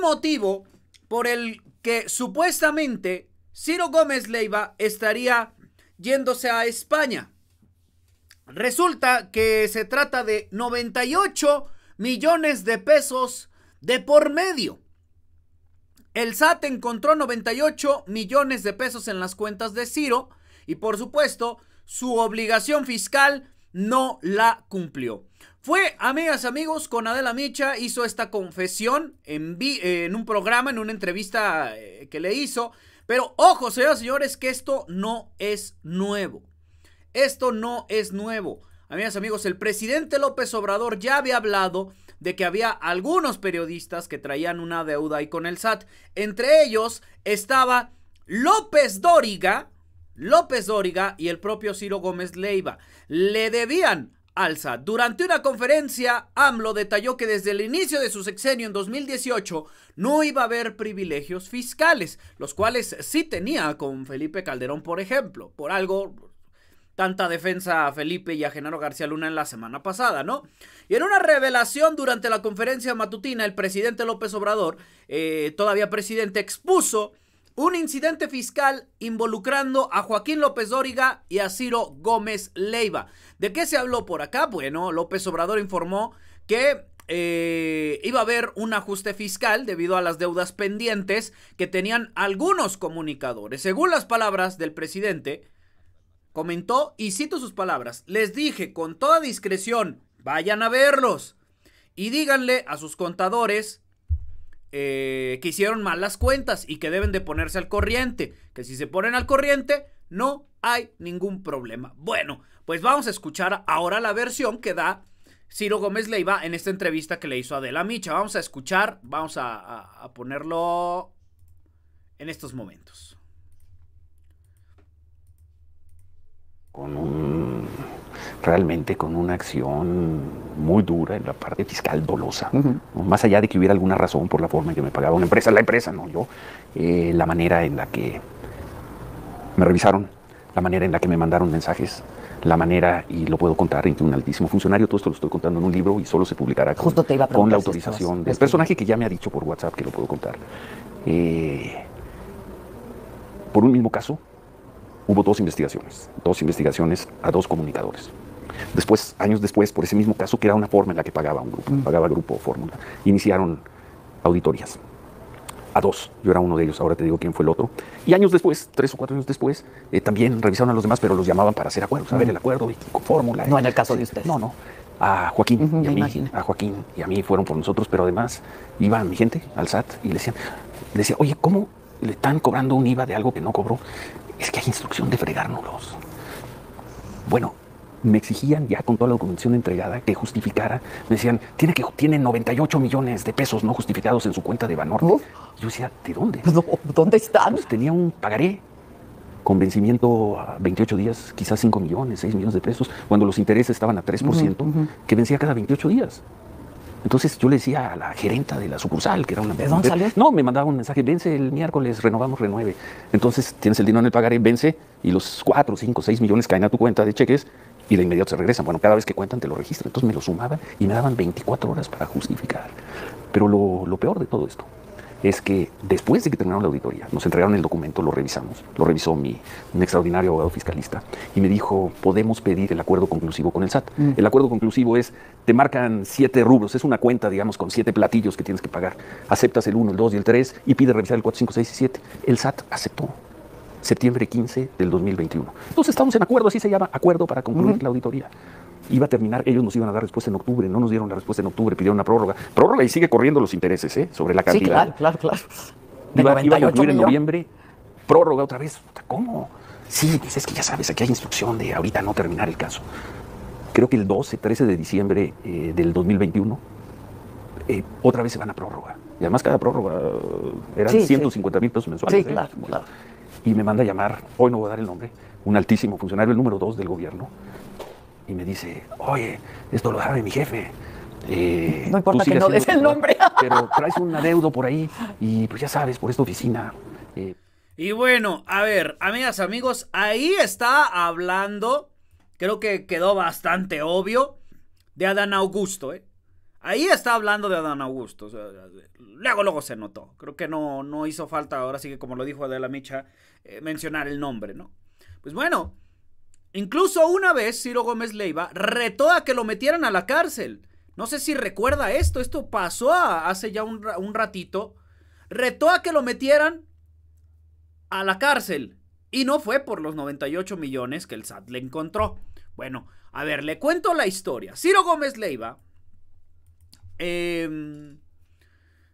motivo por el que supuestamente Ciro Gómez Leiva estaría yéndose a España. Resulta que se trata de 98 millones de pesos de por medio. El SAT encontró 98 millones de pesos en las cuentas de Ciro y por supuesto su obligación fiscal no la cumplió. Fue, amigas, amigos, con Adela Micha, hizo esta confesión en, eh, un programa, en una entrevista eh, que le hizo. Pero ojo, señoras y señores, que esto no es nuevo. Esto no es nuevo. Amigas, amigos, el presidente López Obrador ya había hablado de que había algunos periodistas que traían una deuda ahí con el SAT. Entre ellos estaba López Dóriga, López Dóriga y el propio Ciro Gómez Leiva. Le debían alza. Durante una conferencia, AMLO detalló que desde el inicio de su sexenio en 2018 no iba a haber privilegios fiscales, los cuales sí tenía con Felipe Calderón, por ejemplo, por algo tanta defensa a Felipe y a Genaro García Luna en la semana pasada, ¿no? Y en una revelación durante la conferencia matutina, el presidente López Obrador, eh, todavía presidente, expuso un incidente fiscal involucrando a Joaquín López Dóriga y a Ciro Gómez Leiva. ¿De qué se habló por acá? Bueno, López Obrador informó que eh, iba a haber un ajuste fiscal debido a las deudas pendientes que tenían algunos comunicadores. Según las palabras del presidente, comentó, y cito sus palabras, les dije con toda discreción, vayan a verlos y díganle a sus contadores eh, que hicieron mal las cuentas y que deben de ponerse al corriente. Que si se ponen al corriente, no hay ningún problema. Bueno, pues vamos a escuchar ahora la versión que da Ciro Gómez Leiva en esta entrevista que le hizo a Adela Micha. Vamos a escuchar, vamos a ponerlo en estos momentos. Con un, realmente con una acción muy dura en la parte fiscal dolosa. Más allá de que hubiera alguna razón por la forma en que me pagaba una empresa, la empresa, no yo, eh, la manera en la que me revisaron, la manera en la que me mandaron mensajes, la manera, y lo puedo contar, entre un altísimo funcionario, todo esto lo estoy contando en un libro y solo se publicará con, la autorización del de personaje que ya me ha dicho por WhatsApp que lo puedo contar. Eh, por un mismo caso, hubo dos investigaciones, dos investigaciones a dos comunicadores. Después, años después, por ese mismo caso, que era una forma en la que pagaba un grupo, mm. pagaba grupo fórmula, iniciaron auditorías. A dos, yo era uno de ellos, ahora te digo quién fue el otro. Y años después, tres o cuatro años después, eh, también revisaron a los demás, pero los llamaban para hacer acuerdos, a ver mm. el acuerdo y fórmula. No en el caso de ustedes. No, no a Joaquín, a, Joaquín y a mí fueron por nosotros, pero además iban mi gente al SAT y le decían, decía, oye, ¿cómo le están cobrando un IVA de algo que no cobró? Es que hay instrucción de fregárnoslos. Bueno, me exigían ya con toda la documentación entregada que justificara. Me decían, tiene, que, 98 millones de pesos no justificados en su cuenta de Banorte. Yo decía, ¿de dónde? ¿Dónde están? Pues tenía un pagaré con vencimiento a 28 días, quizás 5 millones, 6 millones de pesos, cuando los intereses estaban a 3%, que vencía cada 28 días. Entonces yo le decía a la gerenta de la sucursal, que era una... ¿De dónde No, me mandaba un mensaje, vence el miércoles, renovamos, renueve. Entonces tienes el dinero en el pagaré, vence, y los 4, 5, 6 millones caen a tu cuenta de cheques, y de inmediato se regresan. Bueno, cada vez que cuentan te lo registran. Entonces me lo sumaban y me daban 24 horas para justificar. Pero lo, lo peor de todo esto es que después de que terminaron la auditoría, nos entregaron el documento, lo revisamos, lo revisó mi extraordinario abogado fiscalista y me dijo, podemos pedir el acuerdo conclusivo con el SAT. Mm. El acuerdo conclusivo es, te marcan siete rubros, es una cuenta, digamos, con siete platillos que tienes que pagar. Aceptas el 1, el 2 y el 3 y pides revisar el 4, 5, 6 y 7. El SAT aceptó septiembre 15 del 2021. Entonces estamos en acuerdo, así se llama, acuerdo para concluir la auditoría. Iba a terminar, ellos nos iban a dar respuesta en octubre, no nos dieron la respuesta en octubre, pidieron una prórroga. Prórroga y sigue corriendo los intereses ¿eh? sobre la cantidad. claro, claro, claro. iba, a concluir en noviembre, prórroga otra vez. ¿Cómo? Sí, es que ya sabes, aquí hay instrucción de ahorita no terminar el caso. Creo que el 12, 13 de diciembre eh, del 2021, eh, otra vez se van a prórroga. Y además cada prórroga eh, eran 150 mil pesos mensuales y me manda a llamar, hoy no voy a dar el nombre, un altísimo funcionario, el número dos del gobierno, y me dice, oye, esto lo sabe mi jefe. Eh, no importa que no des el nombre. Pero traes un adeudo por ahí y pues ya sabes, por esta oficina. Eh". Y bueno, a ver, amigas, amigos, ahí está hablando, creo que quedó bastante obvio, de Adán Augusto, ¿eh? Ahí está hablando de Adán Augusto. O luego, luego se notó. Creo que no, no hizo falta, ahora sí que como lo dijo Adela Micha, eh, mencionar el nombre, ¿no? Pues bueno, incluso una vez Ciro Gómez Leiva retó a que lo metieran a la cárcel. No sé si recuerda esto, esto pasó hace ya un, un ratito. Retó a que lo metieran a la cárcel. Y no fue por los 98 millones que el SAT le encontró. Bueno, a ver, le cuento la historia. Ciro Gómez Leiva Em,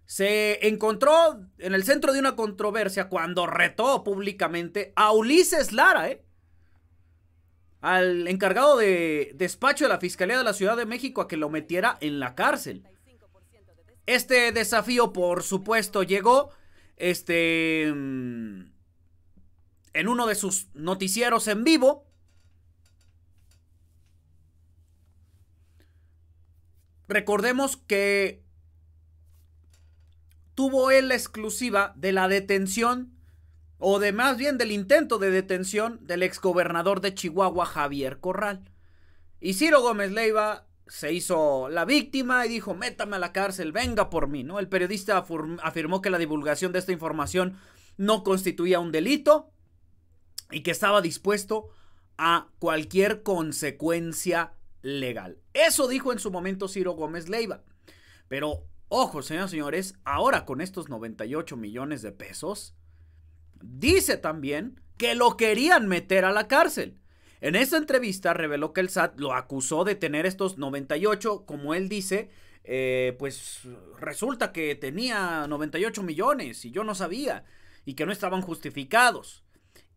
se encontró en el centro de una controversia cuando retó públicamente a Ulises Lara, ¿eh? al encargado de despacho de la Fiscalía de la Ciudad de México a que lo metiera en la cárcel. Este desafío, por supuesto, llegó este, en uno de sus noticieros en vivo recordemos que tuvo él la exclusiva de la detención o de más bien del intento de detención del exgobernador de Chihuahua Javier Corral. Y Ciro Gómez Leiva se hizo la víctima y dijo, métame a la cárcel, venga por mí, ¿no? El periodista afirmó que la divulgación de esta información no constituía un delito y que estaba dispuesto a cualquier consecuencia legal. Eso dijo en su momento Ciro Gómez Leiva. Pero ojo, señores, señores, ahora con estos 98 millones de pesos, dice también que lo querían meter a la cárcel. En esa entrevista reveló que el SAT lo acusó de tener estos 98, como él dice, eh, pues resulta que tenía 98 millones y yo no sabía y que no estaban justificados.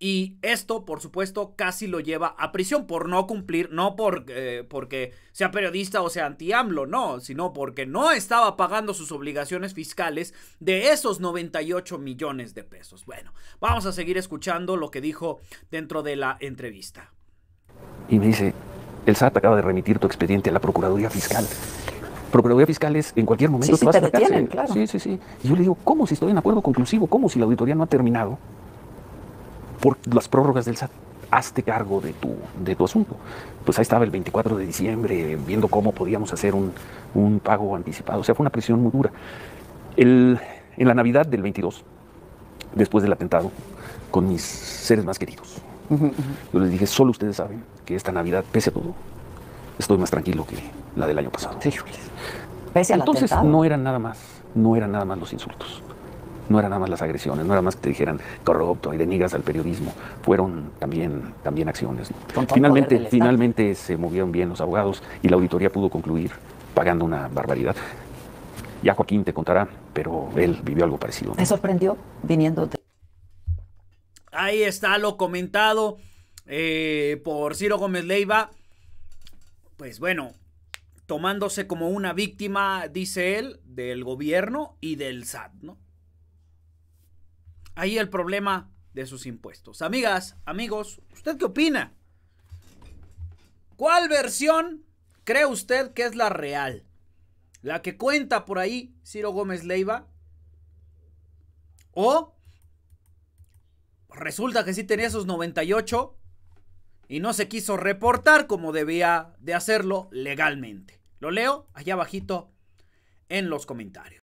Y esto, por supuesto, casi lo lleva a prisión por no cumplir, no por, eh, porque sea periodista o sea anti-AMLO, no, sino porque no estaba pagando sus obligaciones fiscales de esos 98 millones de pesos. Bueno, vamos a seguir escuchando lo que dijo dentro de la entrevista. Y me dice, el SAT acaba de remitir tu expediente a la Procuraduría Fiscal. Procuraduría Fiscal es en cualquier momento sí, vas a Claro. Sí, sí, sí. Y yo le digo, ¿cómo si estoy en acuerdo conclusivo? ¿Cómo si la auditoría no ha terminado? por las prórrogas del SAT. Hazte cargo de tu, de tu asunto. Pues ahí estaba el 24 de diciembre viendo cómo podíamos hacer un, un pago anticipado. O sea, fue una presión muy dura. El, en la Navidad del 22, después del atentado, con mis seres más queridos, yo les dije, solo ustedes saben que esta Navidad, pese a todo, estoy más tranquilo que la del año pasado. Sí, Entonces no eran nada más, no eran nada más los insultos no eran nada más las agresiones, no era más que te dijeran corrupto y denigas al periodismo, fueron también, también acciones. Finalmente, finalmente se movieron bien los abogados y la auditoría pudo concluir pagando una barbaridad. Ya Joaquín te contará, pero él vivió algo parecido. ¿Me sorprendió viniendo Ahí está lo comentado eh, por Ciro Gómez Leiva. Pues bueno, tomándose como una víctima, dice él, del gobierno y del SAT, ¿no? ahí el problema de sus impuestos. Amigas, amigos, ¿usted qué opina? ¿Cuál versión cree usted que es la real? ¿La que cuenta por ahí Ciro Gómez Leiva? ¿O resulta que sí tenía esos 98 y no se quiso reportar como debía de hacerlo legalmente? Lo leo allá abajito en los comentarios.